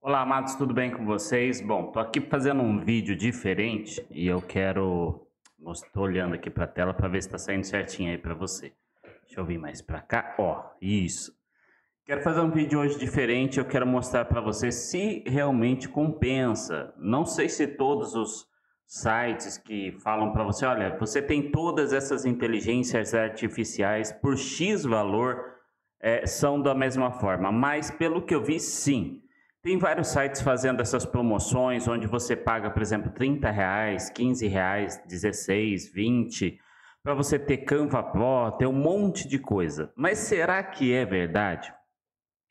Olá, amados, tudo bem com vocês? Bom, tô aqui fazendo um vídeo diferente e eu quero. Estou olhando aqui para a tela para ver se está saindo certinho aí para você. Deixa eu vir mais para cá. Ó, isso. Quero fazer um vídeo hoje diferente. Eu quero mostrar para você se realmente compensa. Não sei se todos os sites que falam para você, olha, você tem todas essas inteligências artificiais por X valor, é, são da mesma forma. Mas pelo que eu vi, sim tem vários sites fazendo essas promoções onde você paga, por exemplo, 30 reais, 15 reais, 16, 20, para você ter Canva Pro, ter um monte de coisa. Mas será que é verdade?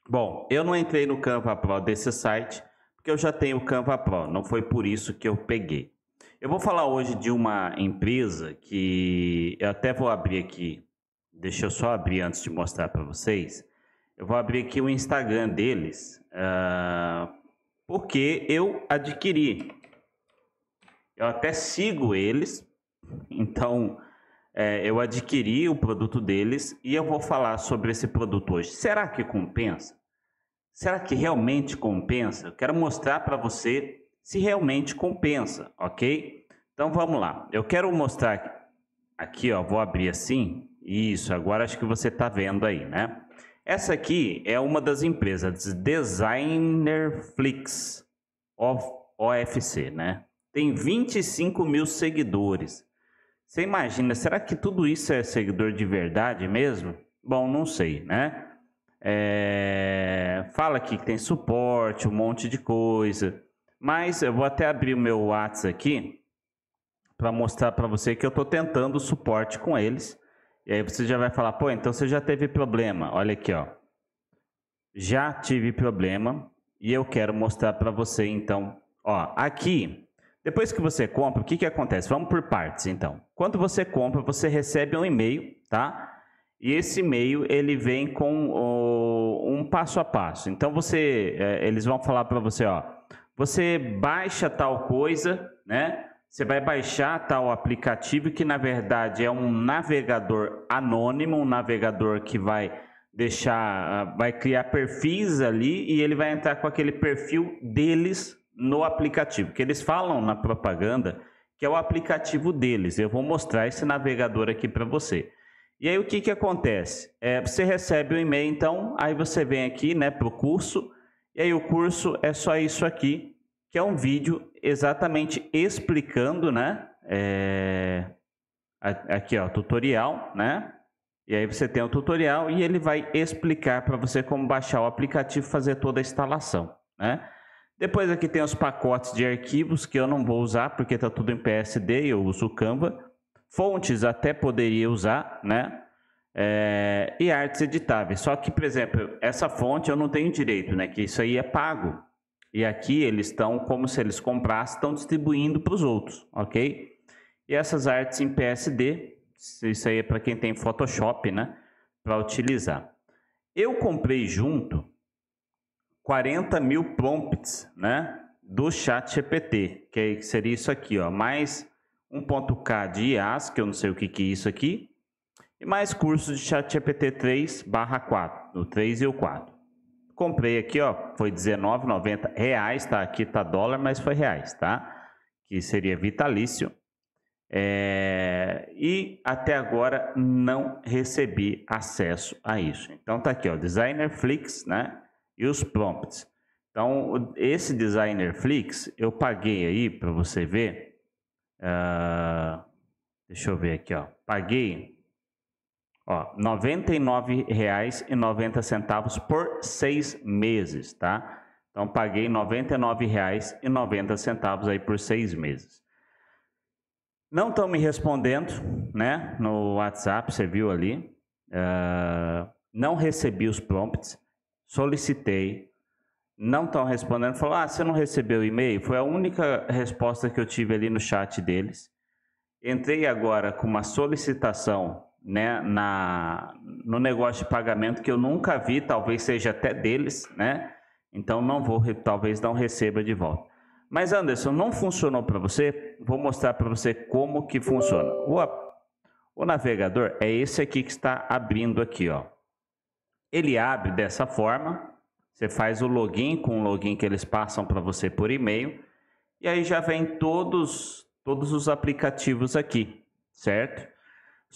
Bom, eu não entrei no Canva Pro desse site, porque eu já tenho Canva Pro, não foi por isso que eu peguei. Eu vou falar hoje de uma empresa que eu até vou abrir aqui, deixa eu só abrir antes de mostrar para vocês, eu vou abrir aqui o Instagram deles, uh, porque eu adquiri. Eu até sigo eles, então é, eu adquiri o produto deles e eu vou falar sobre esse produto hoje. Será que compensa? Será que realmente compensa? Eu quero mostrar para você se realmente compensa, ok? Então vamos lá. Eu quero mostrar aqui, ó, vou abrir assim. Isso, agora acho que você está vendo aí, né? Essa aqui é uma das empresas, Designerflix OFC, né? Tem 25 mil seguidores. Você imagina, será que tudo isso é seguidor de verdade mesmo? Bom, não sei, né? É... Fala aqui que tem suporte, um monte de coisa. Mas eu vou até abrir o meu WhatsApp aqui para mostrar para você que eu estou tentando suporte com eles e aí você já vai falar, pô, então você já teve problema. Olha aqui, ó. Já tive problema e eu quero mostrar para você, então. Ó, aqui, depois que você compra, o que, que acontece? Vamos por partes, então. Quando você compra, você recebe um e-mail, tá? E esse e-mail, ele vem com o, um passo a passo. Então, você, é, eles vão falar para você, ó. Você baixa tal coisa, né? Você vai baixar tal aplicativo que na verdade é um navegador anônimo, um navegador que vai deixar, ah, vai criar perfis ali e ele vai entrar com aquele perfil deles no aplicativo, que eles falam na propaganda que é o aplicativo deles. Eu vou mostrar esse navegador aqui para você. E aí o que, que acontece? É, você recebe o um e-mail, então, aí você vem aqui né, para o curso, e aí o curso é só isso aqui, que é um vídeo exatamente explicando, né? É, aqui, ó, tutorial, né? E aí você tem o tutorial e ele vai explicar para você como baixar o aplicativo e fazer toda a instalação, né? Depois aqui tem os pacotes de arquivos que eu não vou usar porque está tudo em PSD, eu uso o Canva. Fontes até poderia usar, né? É, e artes editáveis. Só que, por exemplo, essa fonte eu não tenho direito, né? Que isso aí é pago. E aqui eles estão como se eles comprassem, estão distribuindo para os outros, ok? E essas artes em PSD, isso aí é para quem tem Photoshop, né? Para utilizar. Eu comprei junto 40 mil prompts, né? Do chat GPT, que seria isso aqui, ó. Mais 1.k de IAS, que eu não sei o que, que é isso aqui. E mais cursos de chat GPT 3 barra 4, no 3 e o 4. Comprei aqui, ó, foi R$19,90, reais, tá? Aqui tá dólar, mas foi reais, tá? Que seria vitalício. É... E até agora não recebi acesso a isso. Então tá aqui, ó, Designer Flix, né? E os prompts. Então, esse Designer Flix, eu paguei aí para você ver. Uh... Deixa eu ver aqui, ó. Paguei Ó, R$ 99,90 por seis meses, tá? Então, paguei R$ 99,90 aí por seis meses. Não estão me respondendo, né? No WhatsApp, você viu ali. Uh, não recebi os prompts, solicitei, não estão respondendo. Falou, ah, você não recebeu o e-mail? Foi a única resposta que eu tive ali no chat deles. Entrei agora com uma solicitação né, na, no negócio de pagamento que eu nunca vi, talvez seja até deles, né? Então não vou, talvez não receba de volta. Mas Anderson, não funcionou para você? Vou mostrar para você como que funciona. O, o navegador é esse aqui que está abrindo aqui, ó. Ele abre dessa forma. Você faz o login com o login que eles passam para você por e-mail. E aí já vem todos todos os aplicativos aqui, certo?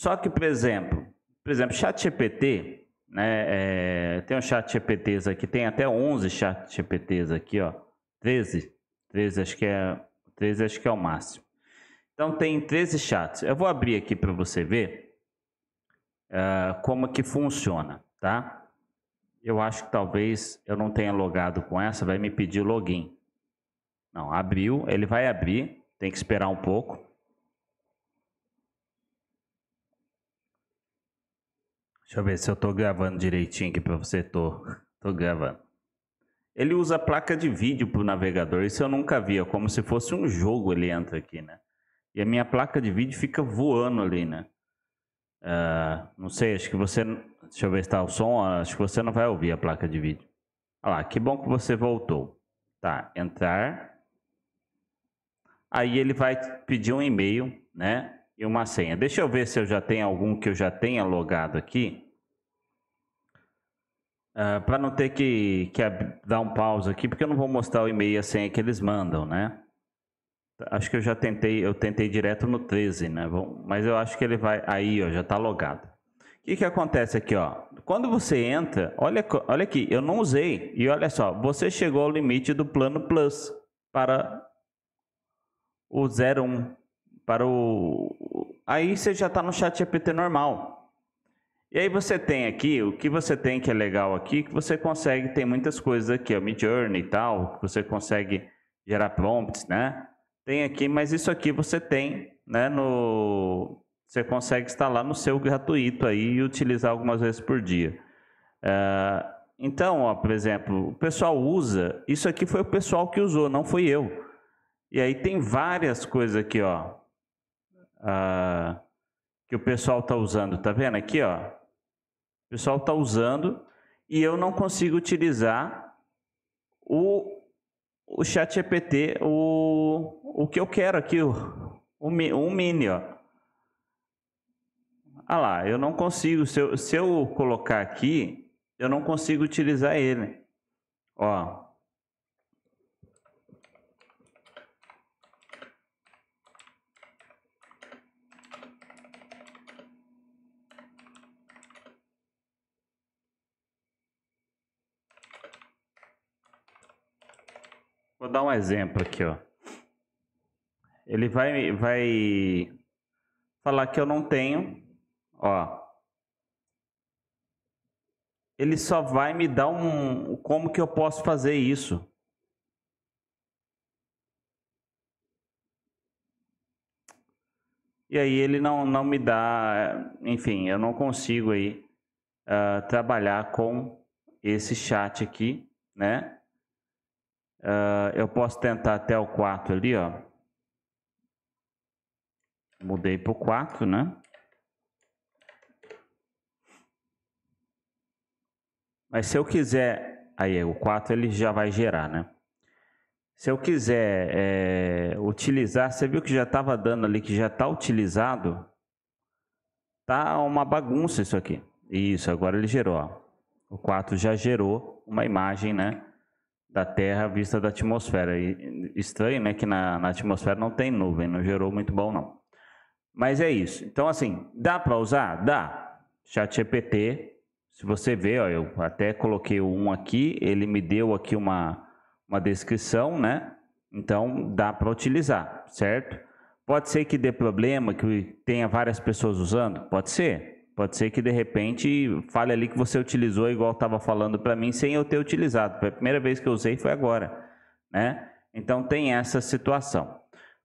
Só que, por exemplo, por exemplo, chat GPT, né, é, tem um chat GPTs aqui, tem até 11 chat GPTs aqui, ó, 13, 13 acho que é, 13 acho que é o máximo. Então tem 13 chats. Eu vou abrir aqui para você ver uh, como que funciona, tá? Eu acho que talvez eu não tenha logado com essa, vai me pedir login. Não, abriu, ele vai abrir, tem que esperar um pouco. Deixa eu ver se eu tô gravando direitinho aqui pra você. Tô, tô gravando. Ele usa placa de vídeo pro navegador. Isso eu nunca vi. É como se fosse um jogo ele entra aqui, né? E a minha placa de vídeo fica voando ali, né? Uh, não sei, acho que você... Deixa eu ver se tá o som. Ah, acho que você não vai ouvir a placa de vídeo. Olha lá, que bom que você voltou. Tá, entrar. Aí ele vai pedir um e-mail, né? e uma senha. Deixa eu ver se eu já tenho algum que eu já tenha logado aqui. Uh, ah, para não ter que, que dar um pause aqui, porque eu não vou mostrar o e-mail e a senha que eles mandam, né? Acho que eu já tentei, eu tentei direto no 13, né? Mas eu acho que ele vai. Aí, ó, já está logado. O que, que acontece aqui, ó? Quando você entra, olha, olha aqui, eu não usei. E olha só, você chegou ao limite do plano Plus para o 01 para o. Aí você já está no chat GPT normal. E aí você tem aqui, o que você tem que é legal aqui, que você consegue, tem muitas coisas aqui, o Midjourney e tal, que você consegue gerar prompts, né? Tem aqui, mas isso aqui você tem, né, no... Você consegue instalar no seu gratuito aí e utilizar algumas vezes por dia. Uh, então, ó, por exemplo, o pessoal usa, isso aqui foi o pessoal que usou, não fui eu. E aí tem várias coisas aqui, ó uh, que o pessoal está usando. Tá vendo aqui, ó? O pessoal está usando e eu não consigo utilizar o, o chat GPT, o, o que eu quero aqui, o, o, o mini, ó. Ah lá, eu não consigo, se eu, se eu colocar aqui, eu não consigo utilizar ele. Ó, Vou dar um exemplo aqui, ó. Ele vai, vai falar que eu não tenho, ó. Ele só vai me dar um como que eu posso fazer isso. E aí ele não, não me dá, enfim, eu não consigo aí uh, trabalhar com esse chat aqui, né? Uh, eu posso tentar até o 4 ali, ó. Mudei para o 4, né? Mas se eu quiser... Aí, o 4 ele já vai gerar, né? Se eu quiser é, utilizar, você viu que já estava dando ali, que já está utilizado. Tá uma bagunça isso aqui. Isso, agora ele gerou. Ó. O 4 já gerou uma imagem, né? da Terra vista da atmosfera. E estranho, né, que na, na atmosfera não tem nuvem, não gerou muito bom, não. Mas é isso. Então, assim, dá para usar? Dá. Chat GPT, se você ver, ó, eu até coloquei um aqui, ele me deu aqui uma, uma descrição, né? Então, dá para utilizar, certo? Pode ser que dê problema, que tenha várias pessoas usando? Pode ser. Pode ser que de repente fale ali que você utilizou igual estava falando para mim sem eu ter utilizado. Foi a primeira vez que eu usei foi agora, né? Então tem essa situação.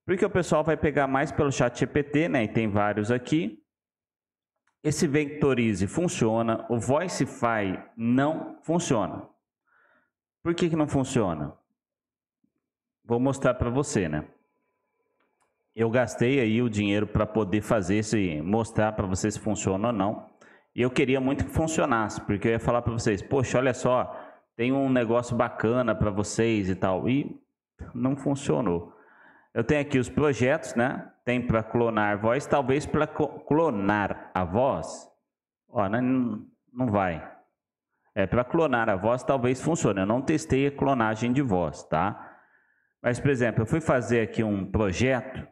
Porque o pessoal vai pegar mais pelo chat GPT, né? E tem vários aqui. Esse Vectorize funciona, o Voicefy não funciona. Por que, que não funciona? Vou mostrar para você, né? eu gastei aí o dinheiro para poder fazer se mostrar para vocês se funciona ou não. E eu queria muito que funcionasse, porque eu ia falar para vocês, poxa, olha só, tem um negócio bacana para vocês e tal. E não funcionou. Eu tenho aqui os projetos, né? Tem para clonar voz, talvez para clonar a voz. Ó, não, né, não vai. É para clonar a voz, talvez funcione. Eu não testei a clonagem de voz, tá? Mas, por exemplo, eu fui fazer aqui um projeto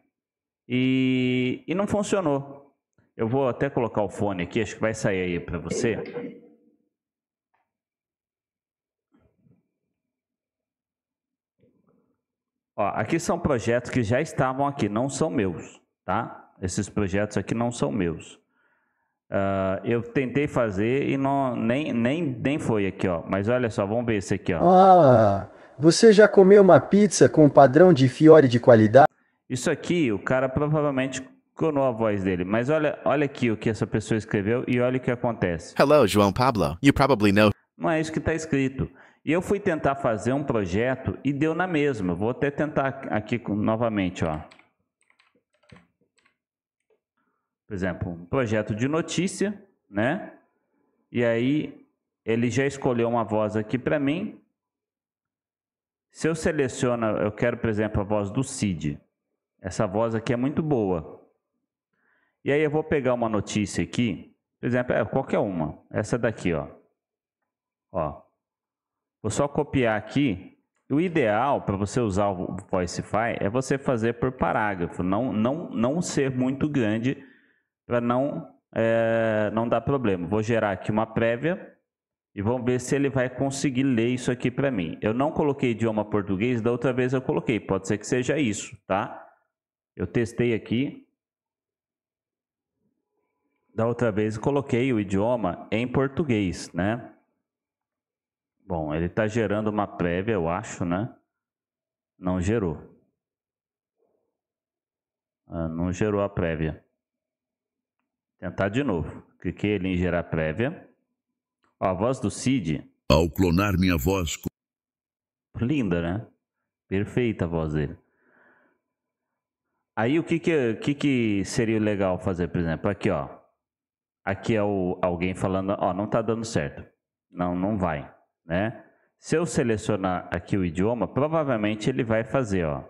e, e não funcionou. Eu vou até colocar o fone aqui, acho que vai sair aí para você. Ó, aqui são projetos que já estavam aqui, não são meus, tá? Esses projetos aqui não são meus. Uh, eu tentei fazer e não, nem, nem, nem foi aqui, ó. Mas olha só, vamos ver esse aqui, ó. Ah, você já comeu uma pizza com padrão de Fiore de qualidade? Isso aqui, o cara provavelmente clonou a voz dele. Mas olha, olha aqui o que essa pessoa escreveu e olha o que acontece. Hello, João Pablo. You probably know. Não é isso que está escrito. E eu fui tentar fazer um projeto e deu na mesma. Vou até tentar aqui novamente, ó. Por exemplo, um projeto de notícia, né? E aí ele já escolheu uma voz aqui para mim. Se eu seleciono, eu quero, por exemplo, a voz do Cid. Essa voz aqui é muito boa. E aí eu vou pegar uma notícia aqui, por exemplo, é, qualquer uma, essa daqui, ó. Ó. Vou só copiar aqui. O ideal para você usar o Voicefy é você fazer por parágrafo, não não não ser muito grande para não é, não dar problema. Vou gerar aqui uma prévia e vamos ver se ele vai conseguir ler isso aqui para mim. Eu não coloquei idioma português, da outra vez eu coloquei, pode ser que seja isso, tá? Eu testei aqui. Da outra vez coloquei o idioma em português, né? Bom, ele está gerando uma prévia, eu acho, né? Não gerou. Ah, não gerou a prévia. Tentar de novo. Cliquei ele em gerar prévia. Ó, a voz do Cid. Ao clonar minha voz. Linda, né? Perfeita a voz dele. Aí o que que, que que seria legal fazer, por exemplo, aqui ó, aqui é o, alguém falando, ó, não está dando certo, não, não vai, né? Se eu selecionar aqui o idioma, provavelmente ele vai fazer, ó.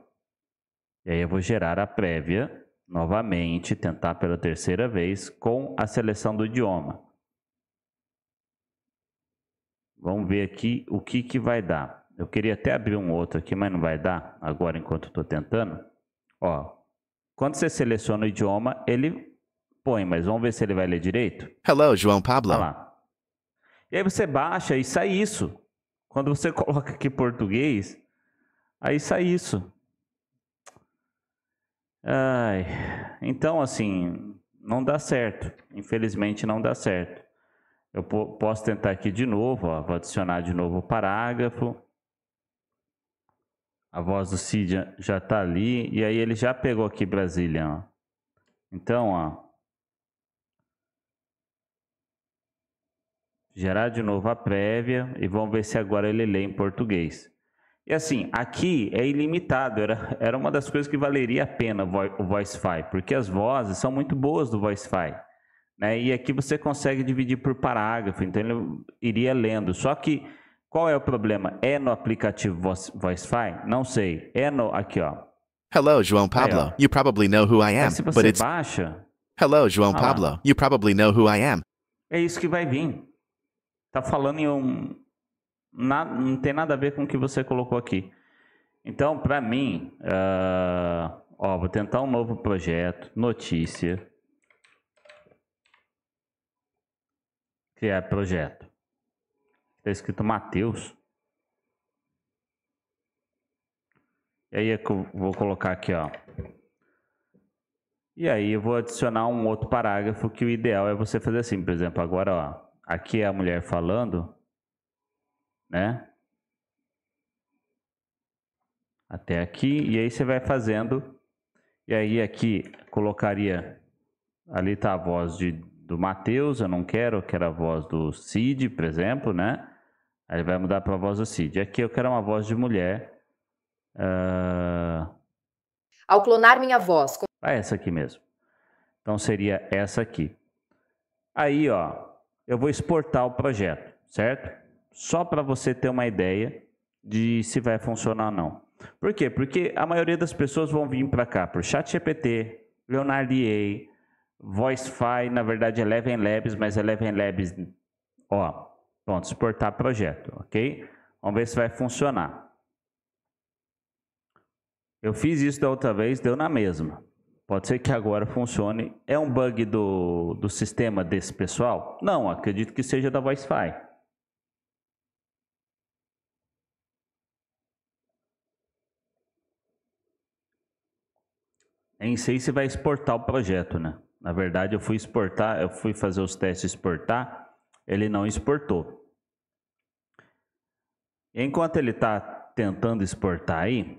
E aí eu vou gerar a prévia novamente, tentar pela terceira vez com a seleção do idioma. Vamos ver aqui o que que vai dar. Eu queria até abrir um outro aqui, mas não vai dar agora enquanto estou tentando. Ó, quando você seleciona o idioma, ele põe, mas vamos ver se ele vai ler direito. Hello, João Pablo. lá. E aí você baixa e sai isso. Quando você coloca aqui português, aí sai isso. Ai, então, assim, não dá certo. Infelizmente, não dá certo. Eu posso tentar aqui de novo, ó, vou adicionar de novo o parágrafo. A voz do Cid já tá ali. E aí ele já pegou aqui Brasília. Ó. Então, ó. Gerar de novo a prévia e vamos ver se agora ele lê em português. E assim, aqui é ilimitado. Era, era uma das coisas que valeria a pena o Voicefy, porque as vozes são muito boas do Voicefy. Né? E aqui você consegue dividir por parágrafo, então ele iria lendo. Só que qual é o problema? É no aplicativo VoiceFi? Não sei. É no aqui, ó. Hello, João Pablo. Aí, you probably know who I am, Mas se você but it's baixa. Hello, João ah, Pablo. You probably know who I am. É isso que vai vir. Tá falando em um na... não tem nada a ver com o que você colocou aqui. Então, para mim, uh... ó, vou tentar um novo projeto, notícia. Criar é projeto. Está escrito Mateus. E aí é que eu vou colocar aqui, ó. E aí eu vou adicionar um outro parágrafo que o ideal é você fazer assim, por exemplo, agora, ó, aqui é a mulher falando, né? Até aqui, e aí você vai fazendo, e aí aqui colocaria, ali tá a voz de, do Mateus, eu não quero, eu quero a voz do Cid, por exemplo, né? Aí ele vai mudar para a voz do Cid. Aqui eu quero uma voz de mulher. Uh... Ao clonar minha voz. Com... Ah, é essa aqui mesmo. Então seria essa aqui. Aí, ó, eu vou exportar o projeto, certo? Só para você ter uma ideia de se vai funcionar ou não. Por quê? Porque a maioria das pessoas vão vir para cá por ChatGPT, Leonardo EA, VoiceFi, na verdade é Eleven Labs, mas Eleven Labs, ó, Pronto, exportar projeto, ok? Vamos ver se vai funcionar. Eu fiz isso da outra vez, deu na mesma. Pode ser que agora funcione. É um bug do, do sistema desse pessoal? Não, acredito que seja da Wi-Fi. Nem sei se vai exportar o projeto, né? Na verdade, eu fui exportar, eu fui fazer os testes exportar ele não exportou. Enquanto ele está tentando exportar aí,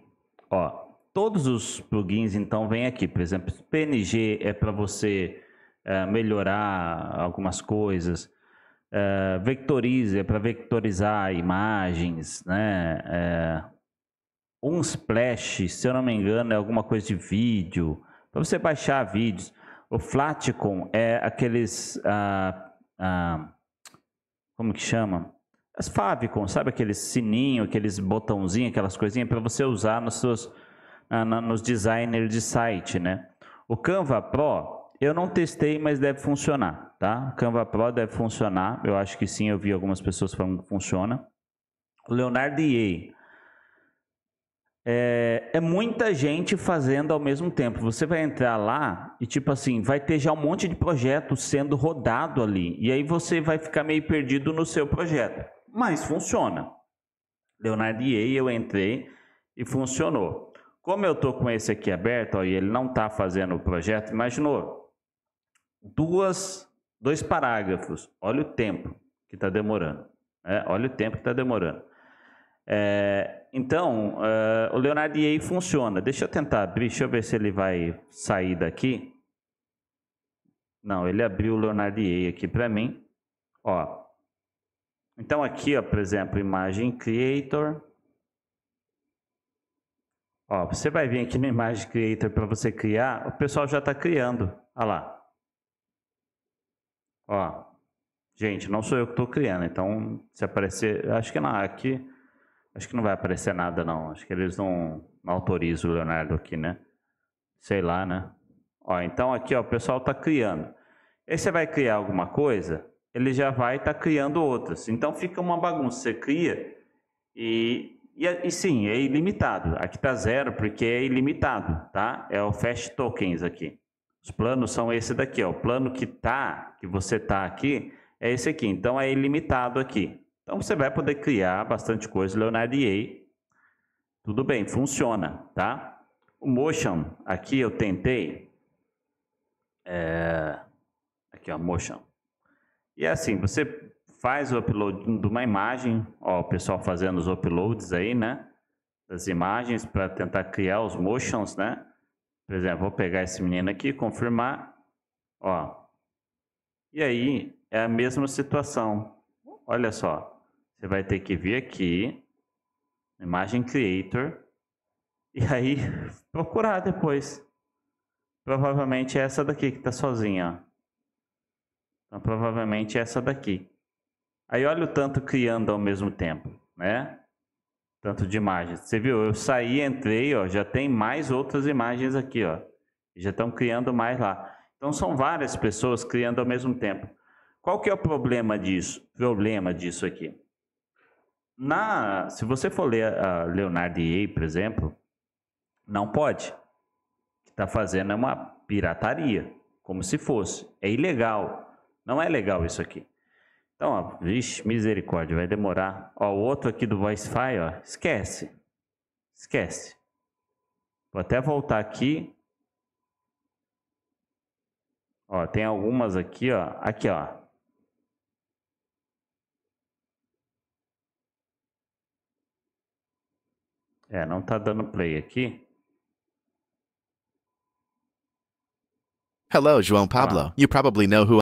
ó, todos os plugins então vêm aqui. Por exemplo, PNG é para você é, melhorar algumas coisas. É, vectorize é para vectorizar imagens, né? É, um splash, se eu não me engano, é alguma coisa de vídeo para você baixar vídeos. O Flatcom é aqueles ah, ah, como que chama? As favicon, sabe aqueles sininho, aqueles botãozinhos, aquelas coisinhas para você usar nos seus nos designers de site, né? O Canva Pro eu não testei, mas deve funcionar, tá? O Canva Pro deve funcionar, eu acho que sim, eu vi algumas pessoas falando que funciona. Leonardo Yeh é, é, muita gente fazendo ao mesmo tempo. Você vai entrar lá e, tipo assim, vai ter já um monte de projeto sendo rodado ali. E aí você vai ficar meio perdido no seu projeto. Mas funciona. Leonardo e eu entrei e funcionou. Como eu tô com esse aqui aberto ó, e ele não tá fazendo o projeto, imaginou? Duas, dois parágrafos. Olha o tempo que está demorando. É, olha o tempo que está demorando. É, então, uh, o Leonardo EA funciona. Deixa eu tentar abrir, deixa eu ver se ele vai sair daqui. Não, ele abriu o Leonardo EA aqui para mim. Ó. Então aqui, ó, por exemplo, imagem creator. Ó, você vai vir aqui no imagem creator para você criar. O pessoal já está criando. Olha lá. Ó. Gente, não sou eu que estou criando. Então, se aparecer, acho que não aqui. Acho que não vai aparecer nada, não. Acho que eles não, não autorizam o Leonardo aqui, né? Sei lá, né? Ó, então aqui ó, o pessoal está criando. Aí você vai criar alguma coisa, ele já vai estar tá criando outras. Então fica uma bagunça. Você cria e, e, é, e sim, é ilimitado. Aqui está zero porque é ilimitado, tá? É o Fast Tokens aqui. Os planos são esse daqui, ó. O plano que tá, que você tá aqui, é esse aqui. Então é ilimitado aqui. Então você vai poder criar bastante coisa Leonardo EA. Tudo bem, funciona, tá? O Motion, aqui eu tentei. É... Aqui, ó, Motion. E é assim, você faz o upload de uma imagem, ó, o pessoal fazendo os uploads aí, né? Das imagens para tentar criar os motions, né? Por exemplo, vou pegar esse menino aqui, confirmar, ó. E aí é a mesma situação. Olha só, você vai ter que vir aqui, imagem creator, e aí procurar depois. Provavelmente é essa daqui que está sozinha. Então provavelmente é essa daqui. Aí olha o tanto criando ao mesmo tempo, né? Tanto de imagens. Você viu? Eu saí, entrei, ó, já tem mais outras imagens aqui, ó. Já estão criando mais lá. Então são várias pessoas criando ao mesmo tempo. Qual que é o problema disso? Problema disso aqui. Na, se você for ler a Leonardo Yee, por exemplo, não pode. que está fazendo é uma pirataria, como se fosse. É ilegal. Não é legal isso aqui. Então, ó, vixe, misericórdia, vai demorar. Ó, o outro aqui do Voicefy, ó, esquece. Esquece. Vou até voltar aqui. Ó, tem algumas aqui, ó. Aqui, ó. É, não tá dando play aqui. Hello, João Pablo. Ah. You probably know who.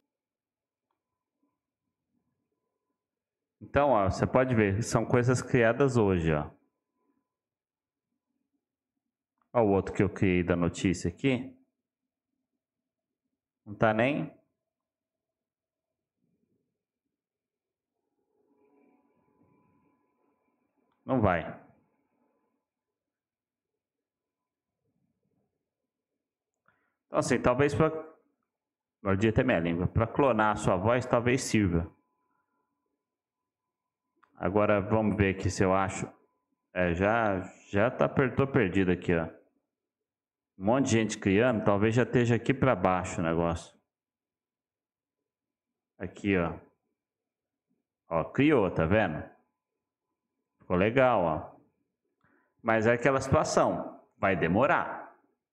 Então, ó, você pode ver, são coisas criadas hoje, ó. Ó, o outro que eu criei da notícia aqui. Não tá nem. Não vai. Então, assim, talvez para. Mordi até minha língua. Para clonar a sua voz, talvez sirva. Agora, vamos ver aqui se eu acho. É, já, já tá, tô perdido aqui, ó. Um monte de gente criando, talvez já esteja aqui para baixo o negócio. Aqui, ó. Ó, criou, tá vendo? Ficou legal, ó. Mas é aquela situação, vai demorar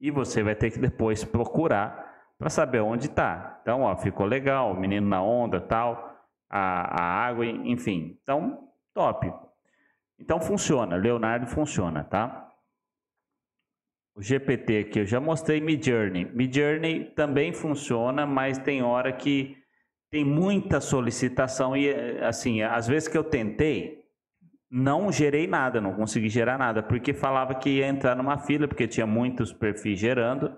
e você vai ter que depois procurar para saber onde está. Então, ó, ficou legal, menino na onda, tal, a, a água, enfim. Então, top. Então funciona, Leonardo funciona, tá? O GPT aqui, eu já mostrei Midjourney. Midjourney também funciona, mas tem hora que tem muita solicitação e assim, às vezes que eu tentei, não gerei nada, não consegui gerar nada, porque falava que ia entrar numa fila, porque tinha muitos perfis gerando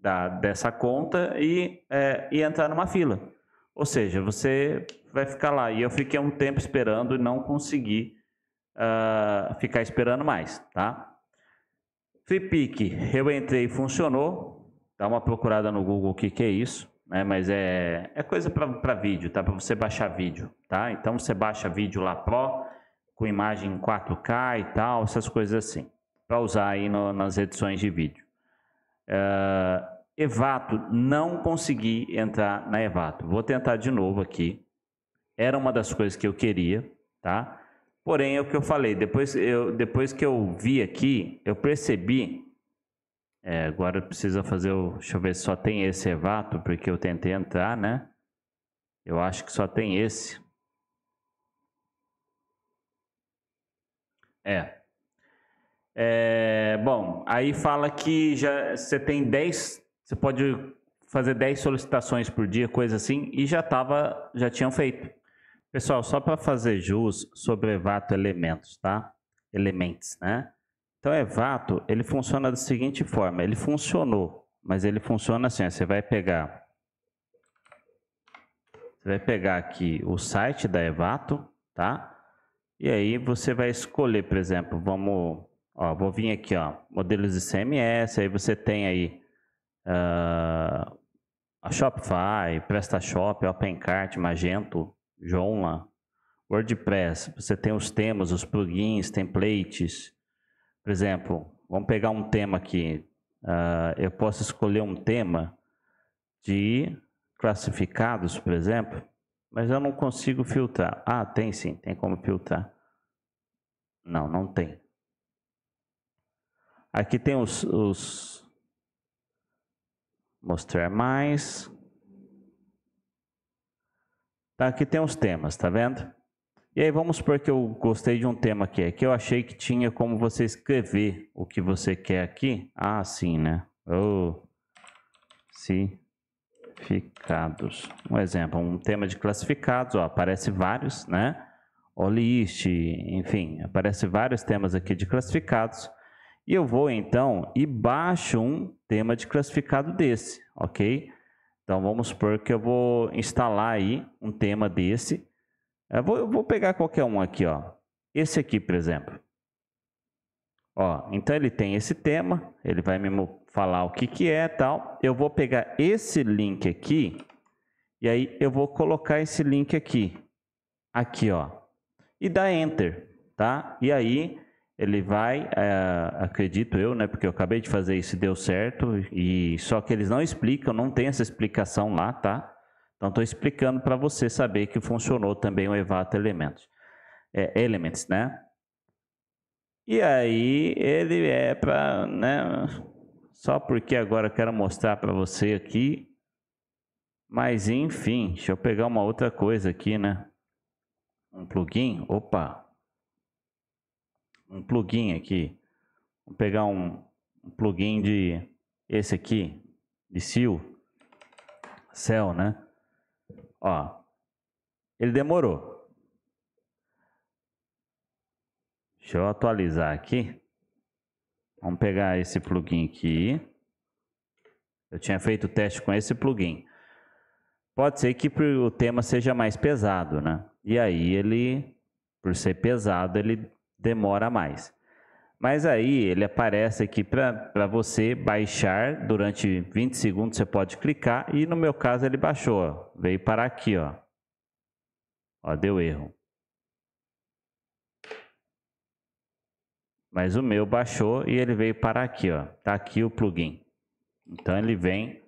da, dessa conta e é, ia entrar numa fila. Ou seja, você vai ficar lá. E eu fiquei um tempo esperando e não consegui uh, ficar esperando mais, tá? Pick, eu entrei e funcionou. Dá uma procurada no Google o que, que é isso, né? Mas é, é coisa para vídeo, tá? Para você baixar vídeo, tá? Então você baixa vídeo lá Pro com imagem 4K e tal, essas coisas assim, para usar aí no, nas edições de vídeo. Uh, Evato, não consegui entrar na Evato. Vou tentar de novo aqui. Era uma das coisas que eu queria, tá? Porém, é o que eu falei, depois, eu, depois que eu vi aqui, eu percebi. É, agora precisa fazer o. Deixa eu ver se só tem esse Evato, porque eu tentei entrar, né? Eu acho que só tem esse. É. é. Bom, aí fala que já você tem 10, você pode fazer 10 solicitações por dia, coisa assim, e já tava, já tinham feito. Pessoal, só para fazer jus sobre Evato Elementos, tá? Elementos, né? Então, Evato, é ele funciona da seguinte forma, ele funcionou, mas ele funciona assim, ó, você vai pegar você vai pegar aqui o site da Evato, tá? E aí você vai escolher, por exemplo, vamos, ó, vou vir aqui, ó, modelos de CMS, aí você tem aí uh, a Shopify, PrestaShop, OpenCart, Magento, Joomla, WordPress. Você tem os temas, os plugins, templates. Por exemplo, vamos pegar um tema aqui. Uh, eu posso escolher um tema de classificados, por exemplo. Mas eu não consigo filtrar. Ah, tem sim, tem como filtrar. Não, não tem. Aqui tem os, os mostrar mais. Tá, aqui tem os temas, tá vendo? E aí vamos supor que eu gostei de um tema aqui, é que eu achei que tinha como você escrever o que você quer aqui. Ah, sim, né? Oh, sim classificados. Um exemplo, um tema de classificados, ó, aparece vários, né? Olist, enfim, aparece vários temas aqui de classificados. E eu vou então e baixo um tema de classificado desse, ok? Então vamos supor que eu vou instalar aí um tema desse. Eu vou, eu vou pegar qualquer um aqui, ó. Esse aqui, por exemplo. Ó, então ele tem esse tema, ele vai me falar o que que é tal. Eu vou pegar esse link aqui e aí eu vou colocar esse link aqui, aqui ó, e dar enter, tá? E aí ele vai, é, acredito eu, né? Porque eu acabei de fazer isso e deu certo. E só que eles não explicam, não tem essa explicação lá, tá? Então estou explicando para você saber que funcionou também o Evato Elementos, é, Elements, né? E aí ele é para, né, só porque agora quero mostrar para você aqui. Mas enfim, deixa eu pegar uma outra coisa aqui, né? Um plugin, opa. Um plugin aqui. Vou pegar um, um plugin de esse aqui, de Seal, Cell, né? Ó. Ele demorou. Deixa eu atualizar aqui. Vamos pegar esse plugin aqui. Eu tinha feito o teste com esse plugin. Pode ser que o tema seja mais pesado, né? E aí ele, por ser pesado, ele demora mais. Mas aí ele aparece aqui para você baixar durante 20 segundos, você pode clicar e no meu caso ele baixou, ó. veio para aqui, ó. ó deu erro. Mas o meu baixou e ele veio para aqui, ó. Tá aqui o plugin. Então ele vem,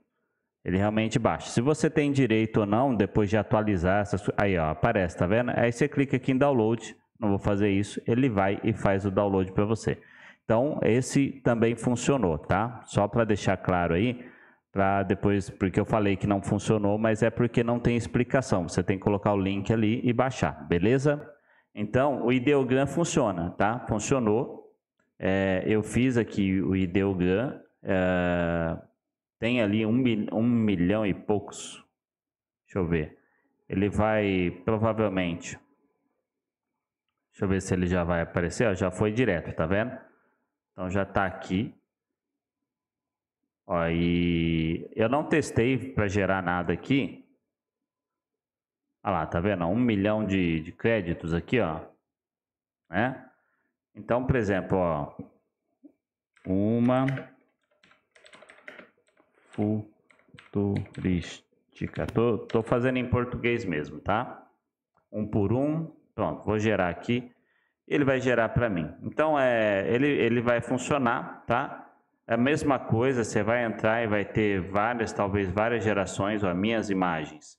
ele realmente baixa. Se você tem direito ou não, depois de atualizar essas, aí ó, aparece, tá vendo? Aí você clica aqui em download. Não vou fazer isso. Ele vai e faz o download para você. Então esse também funcionou, tá? Só para deixar claro aí, para depois, porque eu falei que não funcionou, mas é porque não tem explicação. Você tem que colocar o link ali e baixar, beleza? Então, o ideogram funciona, tá? Funcionou, é, eu fiz aqui o Ideogan, é, tem ali um, um milhão e poucos. Deixa eu ver. Ele vai provavelmente. Deixa eu ver se ele já vai aparecer. Ó, já foi direto, tá vendo? Então já tá aqui. Ó, e eu não testei para gerar nada aqui. Olha lá, tá vendo? Um milhão de, de créditos aqui, ó. Né? Então, por exemplo, ó, uma futurística. Tô, tô fazendo em português mesmo, tá? Um por um. Pronto, vou gerar aqui. Ele vai gerar para mim. Então, é, ele, ele vai funcionar, tá? É a mesma coisa, você vai entrar e vai ter várias, talvez várias gerações, as minhas imagens.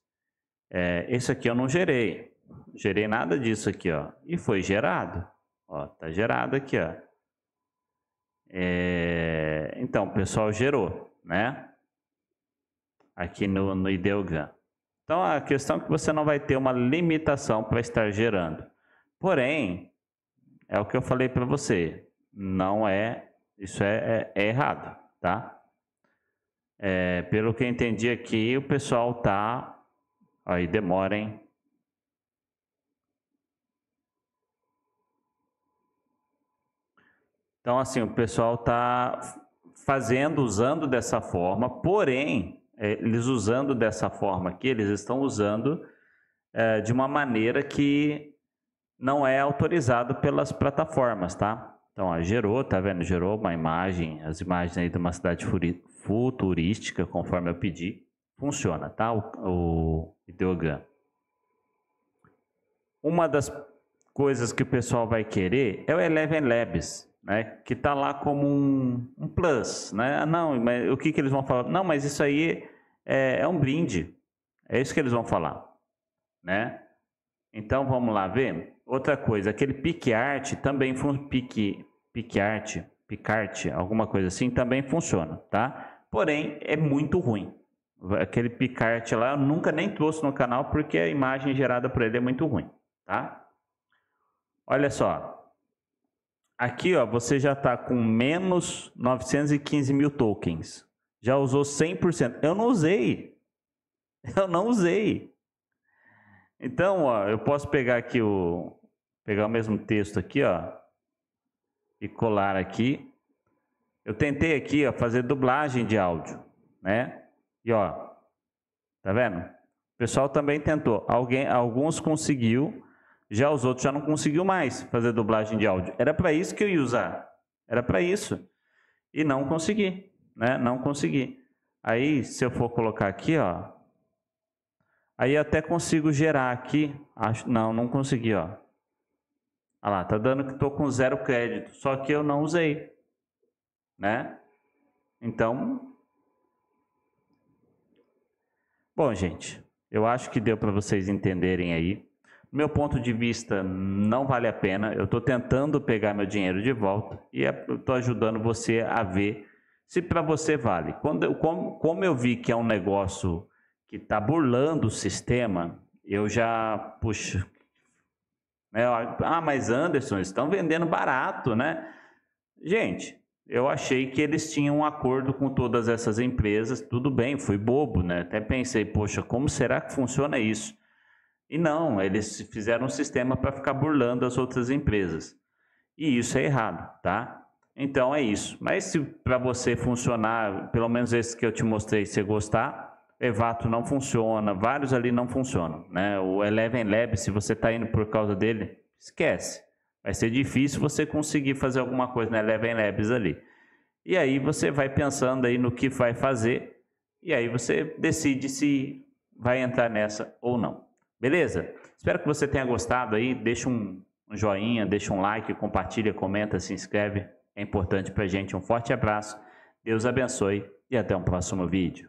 É, esse aqui eu não gerei. Gerei nada disso aqui, ó. E foi gerado. Ó, tá gerado aqui, ó. É... Então, o pessoal gerou, né? Aqui no, no Ideogram. Então, a questão é que você não vai ter uma limitação para estar gerando. Porém, é o que eu falei para você. Não é... Isso é, é, é errado, tá? É, pelo que eu entendi aqui, o pessoal tá... Aí demora, hein? Então, assim, o pessoal está fazendo, usando dessa forma, porém, é, eles usando dessa forma aqui, eles estão usando é, de uma maneira que não é autorizado pelas plataformas, tá? Então, ó, gerou, tá vendo? Gerou uma imagem, as imagens aí de uma cidade futurística, conforme eu pedi. Funciona, tá? O, o Uma das coisas que o pessoal vai querer é o Eleven Labs né, que está lá como um, um, plus, né? Ah, não, mas o que, que eles vão falar? Não, mas isso aí é, é um brinde, é isso que eles vão falar, né? Então vamos lá ver. Outra coisa, aquele pique art também pique pique art, picarte, alguma coisa assim também funciona, tá? Porém é muito ruim. Aquele picarte lá eu nunca nem trouxe no canal porque a imagem gerada por ele é muito ruim, tá? Olha só, Aqui, ó, você já está com menos 915 mil tokens. Já usou 100%. Eu não usei. Eu não usei. Então, ó, eu posso pegar aqui o... Pegar o mesmo texto aqui, ó. E colar aqui. Eu tentei aqui, ó, fazer dublagem de áudio, né? E, ó, tá vendo? O pessoal também tentou. Alguém, alguns conseguiu já os outros já não conseguiu mais fazer dublagem de áudio. Era para isso que eu ia usar. Era para isso. E não consegui, né? Não consegui. Aí, se eu for colocar aqui, ó, aí até consigo gerar aqui, acho, não, não consegui, ó. Olha lá, tá dando que tô com zero crédito, só que eu não usei, né? Então, bom, gente, eu acho que deu para vocês entenderem aí meu ponto de vista, não vale a pena. Eu estou tentando pegar meu dinheiro de volta e é, estou ajudando você a ver se para você vale. Quando eu, como, como eu vi que é um negócio que está burlando o sistema, eu já, puxa. Né, ah, mas Anderson, estão vendendo barato, né? Gente, eu achei que eles tinham um acordo com todas essas empresas. Tudo bem, fui bobo, né? Até pensei, poxa, como será que funciona isso? E não, eles fizeram um sistema para ficar burlando as outras empresas. E isso é errado, tá? Então é isso. Mas se para você funcionar, pelo menos esse que eu te mostrei, se você gostar, Evato não funciona, vários ali não funcionam, né? O Eleven Lab, se você está indo por causa dele, esquece. Vai ser difícil você conseguir fazer alguma coisa na Eleven Labs ali. E aí você vai pensando aí no que vai fazer, e aí você decide se vai entrar nessa ou não. Beleza? Espero que você tenha gostado aí. Deixa um, um joinha, deixa um like, compartilha, comenta, se inscreve. É importante a gente. Um forte abraço. Deus abençoe e até um próximo vídeo.